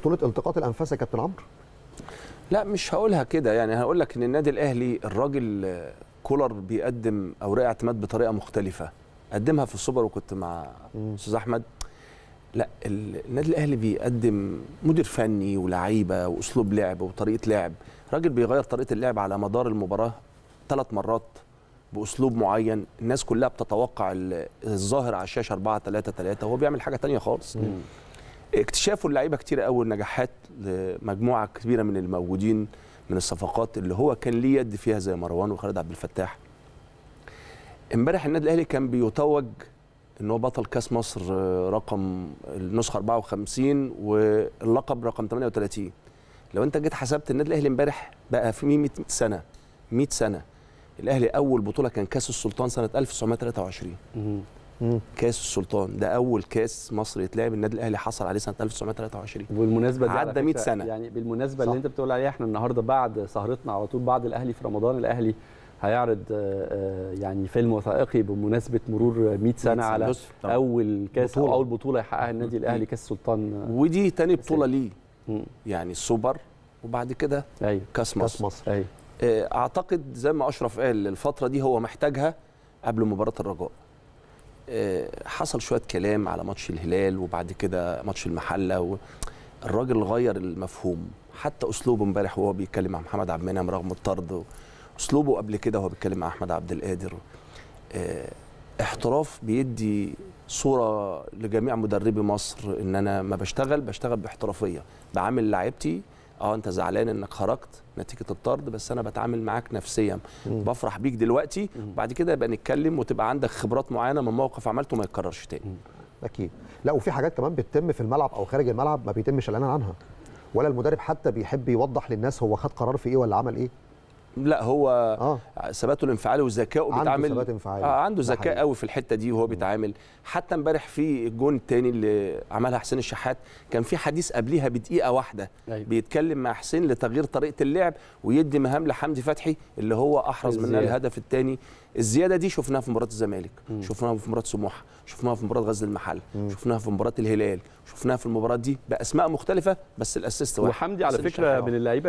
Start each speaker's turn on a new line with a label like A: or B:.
A: بطوله التقاط الانفاس يا كابتن عمرو لا مش هقولها كده يعني هقول لك ان النادي الاهلي الراجل آه، كولر بيقدم اوراق اعتماد بطريقه مختلفه قدمها في السوبر وكنت مع استاذ احمد لا النادي الاهلي بيقدم مدير فني ولعيبه واسلوب لعب وطريقه لعب راجل بيغير طريقه اللعب على مدار المباراه ثلاث مرات باسلوب معين الناس كلها بتتوقع الظاهر على الشاشه 4 3 3 وهو بيعمل حاجه ثانيه خالص اكتشافه اللعيبه كتير قوي نجاحات لمجموعه كبيره من الموجودين من الصفقات اللي هو كان ليه يد فيها زي مروان وخالد عبد الفتاح امبارح النادي الاهلي كان بيتوج ان هو بطل كاس مصر آه، رقم النسخه 54 واللقب رقم 38 لو انت جيت حسبت النادي الاهلي امبارح بقى في 100 سنه 100 سنه الاهلي اول بطوله كان كاس السلطان سنه 1923 مم. كاس السلطان ده اول كاس مصر يتلعب النادي الاهلي حصل عليه سنه 1923 وبالمناسبه عدى 100 سنه يعني بالمناسبه صح. اللي انت بتقول عليها احنا النهارده بعد سهرتنا على طول بعد الاهلي في رمضان الاهلي هيعرض آه، آه، يعني فيلم وثائقي بمناسبه مرور 100 سنه على اول كاس بطولة. أو اول بطوله يحققها النادي الاهلي كاس السلطان آه، ودي تاني بطوله ليه يعني السوبر وبعد كده أيوه. كاس مصر, كاس مصر. أيوه. اعتقد زي ما اشرف قال الفتره دي هو محتاجها قبل مباراه الرجاء آه، حصل شويه كلام على ماتش الهلال وبعد كده ماتش المحله الراجل غير المفهوم حتى اسلوبه امبارح وهو بيتكلم مع محمد عبد المنعم رغم الطرد اسلوبه قبل كده وهو بيتكلم مع احمد عبد القادر آه، احتراف بيدي صوره لجميع مدربي مصر ان انا ما بشتغل بشتغل باحترافيه بعامل لعيبتي اه انت زعلان انك خرجت نتيجه الطرد بس انا بتعامل معاك نفسيا مم. بفرح بيك دلوقتي وبعد كده يبقى نتكلم وتبقى عندك خبرات معينه من موقف عملته ما يتكررش تاني مم. اكيد لا وفي حاجات كمان بتتم في الملعب او خارج الملعب ما بيتمش الاعلان عنها ولا المدرب حتى بيحب يوضح للناس هو خد قرار في ايه ولا عمل ايه لا هو آه. ثباته الانفعالي وذكائه بيتعامل عنده ثبات انفعالي آه عنده ذكاء قوي في الحته دي وهو بيتعامل حتى امبارح في الجون الثاني اللي عملها حسين الشحات كان في حديث قبليها بدقيقه واحده أيوة. بيتكلم مع حسين لتغيير طريقه اللعب ويدي مهام لحمدي فتحي اللي هو احرز منها الهدف الثاني الزياده دي شفناها في مباراه الزمالك شفناها في مباراه سموحه شفناها في مباراه غزل المحل مم. شفناها في مباراه الهلال شفناها في المباراه دي باسماء مختلفه بس الاسيست واحد وحمدي على فكره من اللعيبه